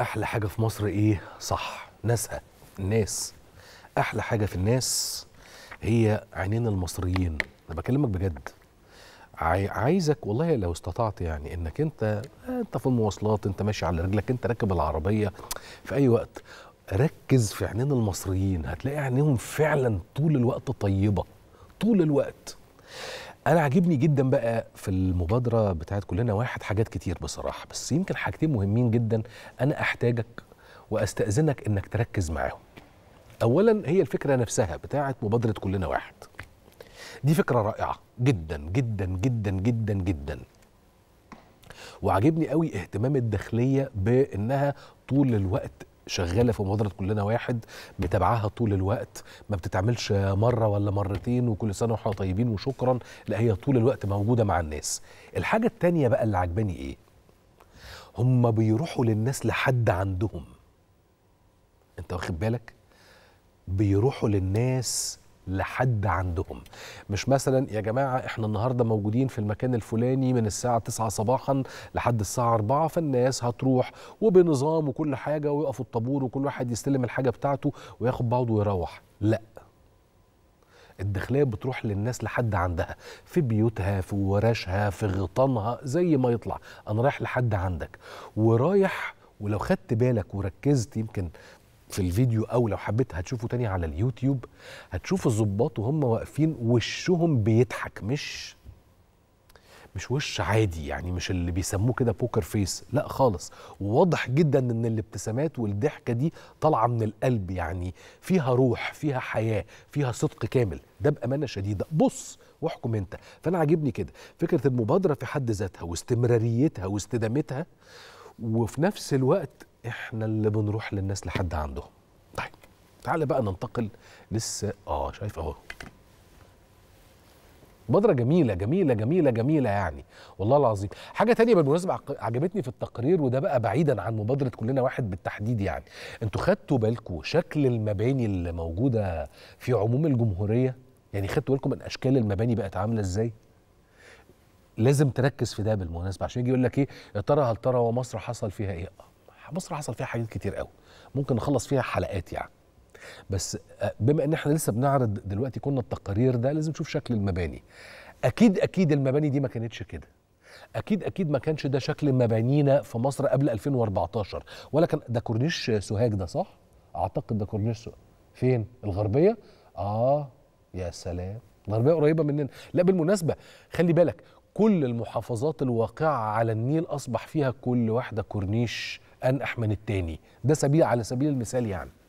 احلى حاجه في مصر ايه صح ناسها الناس احلى حاجه في الناس هي عينين المصريين انا بكلمك بجد عايزك والله لو استطعت يعني انك انت انت في المواصلات انت ماشي على رجلك انت راكب العربيه في اي وقت ركز في عينين المصريين هتلاقي عينيهم فعلا طول الوقت طيبه طول الوقت انا عاجبني جدا بقى في المبادره بتاعت كلنا واحد حاجات كتير بصراحه بس يمكن حاجتين مهمين جدا انا احتاجك واستاذنك انك تركز معاهم اولا هي الفكره نفسها بتاعت مبادره كلنا واحد دي فكره رائعه جدا جدا جدا جدا جدا وعجبني قوي اهتمام الداخليه بانها طول الوقت شغاله في مبادره كلنا واحد متابعاها طول الوقت ما بتتعملش مره ولا مرتين وكل سنه واحنا طيبين وشكرا لا هي طول الوقت موجوده مع الناس الحاجه الثانيه بقى اللي عجباني ايه هم بيروحوا للناس لحد عندهم انت واخد بالك بيروحوا للناس لحد عندهم مش مثلا يا جماعه احنا النهارده موجودين في المكان الفلاني من الساعه 9 صباحا لحد الساعه 4 فالناس هتروح وبنظام وكل حاجه ويقفوا الطابور وكل واحد يستلم الحاجه بتاعته وياخد بعضه ويروح لا الداخليه بتروح للناس لحد عندها في بيوتها في ورشها في غطانها زي ما يطلع انا رايح لحد عندك ورايح ولو خدت بالك وركزت يمكن في الفيديو او لو حبيت هتشوفه تاني على اليوتيوب هتشوف الظباط وهم واقفين وشهم بيضحك مش مش وش عادي يعني مش اللي بيسموه كده بوكر فيس لا خالص وواضح جدا ان الابتسامات والضحكه دي طالعه من القلب يعني فيها روح فيها حياه فيها صدق كامل ده بامانه شديده بص واحكم انت فانا عاجبني كده فكره المبادره في حد ذاتها واستمراريتها واستدامتها وفي نفس الوقت احنا اللي بنروح للناس لحد عندهم طيب تعالى بقى ننتقل لسه اه شايف اهو مبادرة جميلة جميلة جميلة جميلة يعني والله العظيم حاجة تانية بالمناسبة عجبتني في التقرير وده بقى بعيدا عن مبادرة كلنا واحد بالتحديد يعني انتوا خدتوا بالكم شكل المباني اللي موجودة في عموم الجمهورية يعني خدتوا بالكم من اشكال المباني بقت عاملة ازاي لازم تركز في ده بالمناسبة عشان يجي يقول لك ايه يا ترى هل ترى ومصر حصل فيها ايه مصر حصل فيها حاجات كتير قوي ممكن نخلص فيها حلقات يعني بس آه، بما ان احنا لسه بنعرض دلوقتي كنا التقارير ده لازم نشوف شكل المباني اكيد اكيد المباني دي ما كانتش كده اكيد اكيد ما كانش ده شكل مبانينا في مصر قبل 2014 ولا كان ده كورنيش سوهاج ده صح اعتقد ده كورنيش سوهاج فين الغربيه اه يا سلام الغربيه قريبه مننا لا بالمناسبه خلي بالك كل المحافظات الواقعة على النيل أصبح فيها كل واحدة كورنيش أنقح من التاني ده سبيل على سبيل المثال يعني